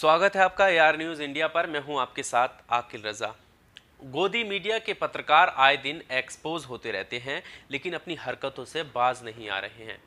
स्वागत है आपका एआर न्यूज़ इंडिया पर मैं हूं आपके साथ आकिल रज़ा गोदी मीडिया के पत्रकार आए दिन एक्सपोज होते रहते हैं लेकिन अपनी हरकतों से बाज नहीं आ रहे हैं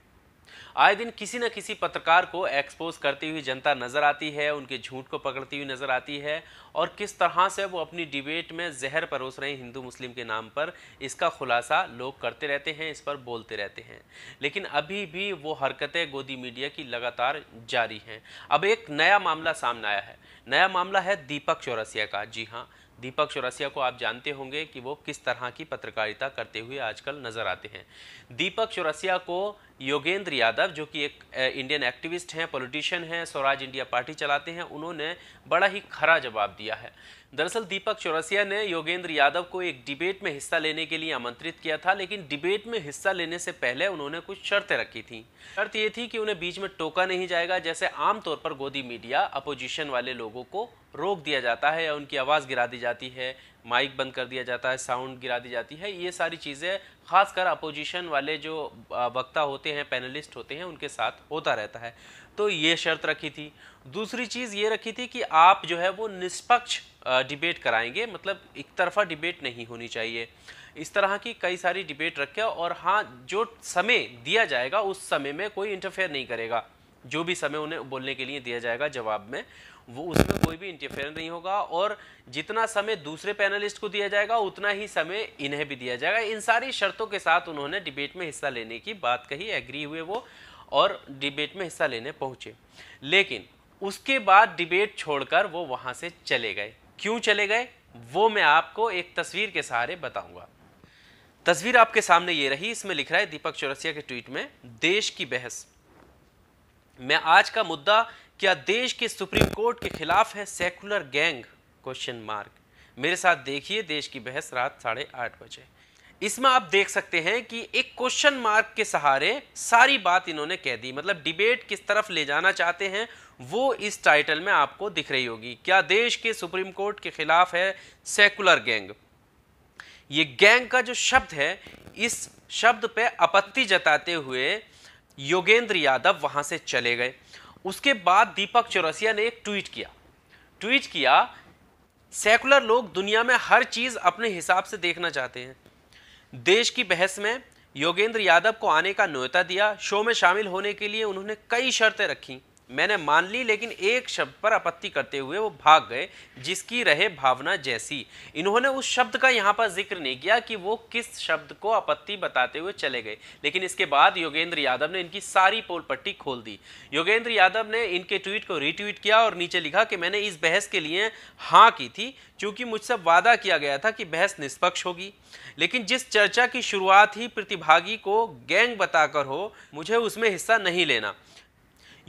आए दिन किसी न किसी पत्रकार को एक्सपोज करती हुई जनता नजर आती है उनके झूठ को पकड़ती हुई नजर आती है और किस तरह से वो अपनी डिबेट में जहर परोस रहे हिंदू मुस्लिम के नाम पर इसका खुलासा लोग करते रहते हैं इस पर बोलते रहते हैं लेकिन अभी भी वो हरकतें गोदी मीडिया की लगातार जारी हैं अब एक नया मामला सामने आया है नया मामला है दीपक चौरसिया का जी हाँ दीपक चौरसिया को आप जानते होंगे कि वो किस तरह की पत्रकारिता करते हुए आजकल नजर आते हैं दीपक चौरसिया को योगेंद्र यादव जो कि एक इंडियन एक्टिविस्ट हैं पॉलिटिशियन हैं स्वराज इंडिया पार्टी चलाते हैं उन्होंने बड़ा ही खरा जवाब दिया है दरअसल दीपक चौरसिया ने योगेंद्र यादव को एक डिबेट में हिस्सा लेने के लिए आमंत्रित किया था लेकिन डिबेट में हिस्सा लेने से पहले उन्होंने कुछ शर्तें रखी थी शर्त ये थी कि उन्हें बीच में टोका नहीं जाएगा जैसे आमतौर पर गोदी मीडिया अपोजिशन वाले लोगों को रोक दिया जाता है या उनकी आवाज़ गिरा दी जाती है माइक बंद कर दिया जाता है साउंड गिरा दी जाती है ये सारी चीज़ें खासकर अपोजिशन वाले जो वक्ता होते हैं पैनलिस्ट होते हैं उनके साथ होता रहता है तो ये शर्त रखी थी दूसरी चीज़ ये रखी थी कि आप जो है वो निष्पक्ष डिबेट कराएंगे मतलब एक तरफा डिबेट नहीं होनी चाहिए इस तरह की कई सारी डिबेट रखे और हाँ जो समय दिया जाएगा उस समय में कोई इंटरफेयर नहीं करेगा जो भी समय उन्हें बोलने के लिए दिया जाएगा जवाब में वो उसमें कोई भी इंटरफेयर नहीं होगा और जितना समय दूसरे पैनलिस्ट को दिया जाएगा उतना ही समय इन्हें भी दिया जाएगा इन सारी शर्तों के साथ उन्होंने डिबेट में हिस्सा लेने की बात कही एग्री हुए वो और डिबेट में हिस्सा लेने पहुंचे लेकिन उसके बाद डिबेट छोड़कर वो वहां से चले गए क्यों चले गए वो मैं आपको एक तस्वीर के सहारे बताऊंगा तस्वीर आपके सामने ये रही इसमें लिख रहा है दीपक चौरसिया के ट्वीट में देश की बहस मैं आज का मुद्दा क्या देश के सुप्रीम कोर्ट के खिलाफ है सेकुलर गैंग क्वेश्चन मार्क मेरे साथ देखिए देश की बहस रात साढ़े आठ बजे इसमें आप देख सकते हैं कि एक क्वेश्चन मार्क के सहारे सारी बात इन्होंने कह दी मतलब डिबेट किस तरफ ले जाना चाहते हैं वो इस टाइटल में आपको दिख रही होगी क्या देश के सुप्रीम कोर्ट के खिलाफ है सेकुलर गैंग ये गैंग का जो शब्द है इस शब्द पे आपत्ति जताते हुए योगेंद्र यादव वहां से चले गए उसके बाद दीपक चौरसिया ने एक ट्वीट किया ट्वीट किया सेकुलर लोग दुनिया में हर चीज अपने हिसाब से देखना चाहते हैं देश की बहस में योगेंद्र यादव को आने का न्योता दिया शो में शामिल होने के लिए उन्होंने कई शर्तें रखी मैंने मान ली लेकिन एक शब्द पर आपत्ति करते हुए वो भाग गए जिसकी रहे भावना जैसी इन्होंने उस शब्द का यहाँ पर जिक्र नहीं किया कि वो किस शब्द को आपत्ति बताते हुए चले गए लेकिन इसके बाद योगेंद्र यादव ने इनकी सारी पोल पट्टी खोल दी योगेंद्र यादव ने इनके ट्वीट को रीट्वीट किया और नीचे लिखा कि मैंने इस बहस के लिए हाँ की थी चूंकि मुझसे वादा किया गया था कि बहस निष्पक्ष होगी लेकिन जिस चर्चा की शुरुआत ही प्रतिभागी को गैंग बताकर हो मुझे उसमें हिस्सा नहीं लेना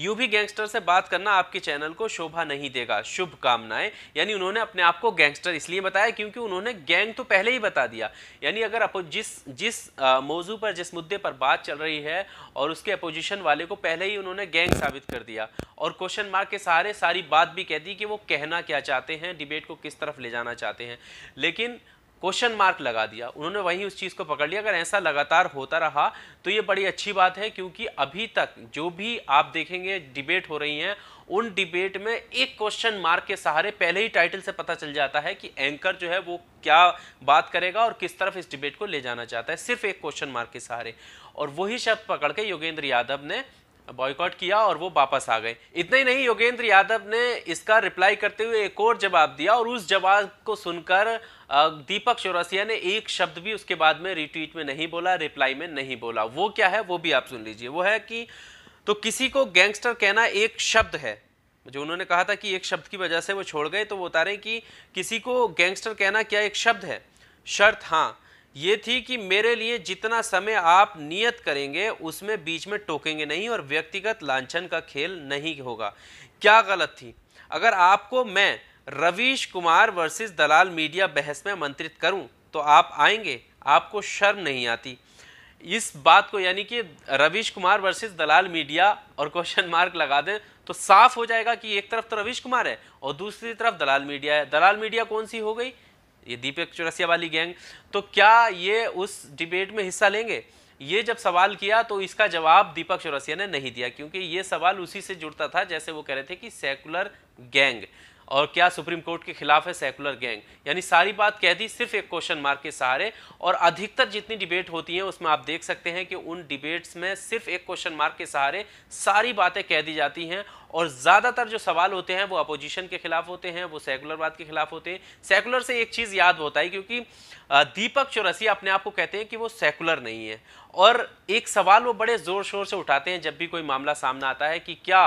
भी गैंगस्टर से बात करना आपके चैनल को शोभा नहीं देगा शुभकामनाएं यानी उन्होंने अपने आप को गैंगस्टर इसलिए बताया क्योंकि उन्होंने गैंग तो पहले ही बता दिया यानी अगर अपो जिस जिस मौजू पर जिस मुद्दे पर बात चल रही है और उसके अपोजिशन वाले को पहले ही उन्होंने गैंग साबित कर दिया और क्वेश्चन मार्क के सहारे सारी बात भी कह दी कि वो कहना क्या चाहते हैं डिबेट को किस तरफ ले जाना चाहते हैं लेकिन क्वेश्चन मार्क लगा दिया उन्होंने वहीं उस चीज़ को पकड़ लिया अगर ऐसा लगातार होता रहा तो ये बड़ी अच्छी बात है क्योंकि अभी तक जो भी आप देखेंगे डिबेट हो रही हैं उन डिबेट में एक क्वेश्चन मार्क के सहारे पहले ही टाइटल से पता चल जाता है कि एंकर जो है वो क्या बात करेगा और किस तरफ इस डिबेट को ले जाना चाहता है सिर्फ एक क्वेश्चन मार्क के सहारे और वही शब्द पकड़ के योगेंद्र यादव ने बॉयकॉट किया और वो वापस आ गए इतना ही नहीं योगेंद्र यादव ने इसका रिप्लाई करते हुए एक और जवाब दिया और उस जवाब को सुनकर दीपक चौरसिया ने एक शब्द भी उसके बाद में रिट्वीट में नहीं बोला रिप्लाई में नहीं बोला वो क्या है वो भी आप सुन लीजिए वो है कि तो किसी को गैंगस्टर कहना एक शब्द है जो उन्होंने कहा था कि एक शब्द की वजह से वो छोड़ गए तो वो बता रहे कि किसी को गैंगस्टर कहना क्या एक शब्द है शर्त हाँ ये थी कि मेरे लिए जितना समय आप नियत करेंगे उसमें बीच में टोकेंगे नहीं और व्यक्तिगत लांछन का खेल नहीं होगा क्या गलत थी अगर आपको मैं रवीश कुमार वर्सेस दलाल मीडिया बहस में आमंत्रित करूं तो आप आएंगे आपको शर्म नहीं आती इस बात को यानी कि रवीश कुमार वर्सेस दलाल मीडिया और क्वेश्चन मार्क लगा दें तो साफ हो जाएगा कि एक तरफ तो रवीश कुमार है और दूसरी तरफ दलाल मीडिया है दलाल मीडिया कौन सी हो गई ये दीपक चौरसिया वाली गैंग तो क्या ये उस डिबेट में हिस्सा लेंगे ये जब सवाल किया तो इसका जवाब दीपक चौरसिया ने नहीं दिया क्योंकि ये सवाल उसी से जुड़ता था जैसे वो कह रहे थे कि सेकुलर गैंग और क्या सुप्रीम कोर्ट के खिलाफ है सेकुलर गैंग यानी सारी बात कह दी सिर्फ एक क्वेश्चन मार्क के सहारे और अधिकतर जितनी डिबेट होती है उसमें आप देख सकते हैं कि उन डिबेट्स में सिर्फ एक क्वेश्चन मार्क के सहारे सारी बातें कह दी जाती हैं और ज़्यादातर जो सवाल होते हैं वो अपोजिशन के खिलाफ होते हैं वो सेकुलर बात के खिलाफ होते हैं सेकुलर से एक चीज़ याद होता है क्योंकि दीपक चौरसी अपने आप को कहते हैं कि वो सेकुलर नहीं है और एक सवाल वो बड़े ज़ोर शोर से उठाते हैं जब भी कोई मामला सामना आता है कि क्या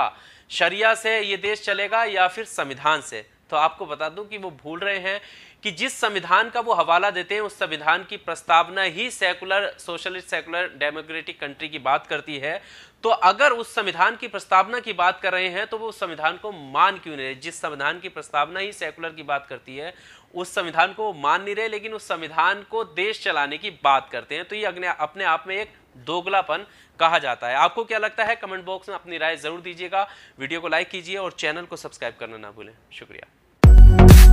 शरिया से ये देश चलेगा या फिर संविधान से तो आपको बता दूं कि वो भूल रहे हैं कि जिस संविधान का वो हवाला देते हैं उस संविधान की प्रस्तावना ही secular socialist secular democratic country की बात करती है तो अगर उस संविधान की प्रस्तावना की बात कर रहे हैं तो वो उस संविधान को मान क्यों नहीं रहे जिस संविधान की प्रस्तावना ही सेकुलर की बात करती है उस संविधान को मान नहीं रहे लेकिन उस संविधान को देश चलाने की बात करते हैं तो ये अपने आप में एक दोगलापन कहा जाता है आपको क्या लगता है कमेंट बॉक्स में अपनी राय जरूर दीजिएगा वीडियो को लाइक कीजिए और चैनल को सब्सक्राइब करना ना भूलें शुक्रिया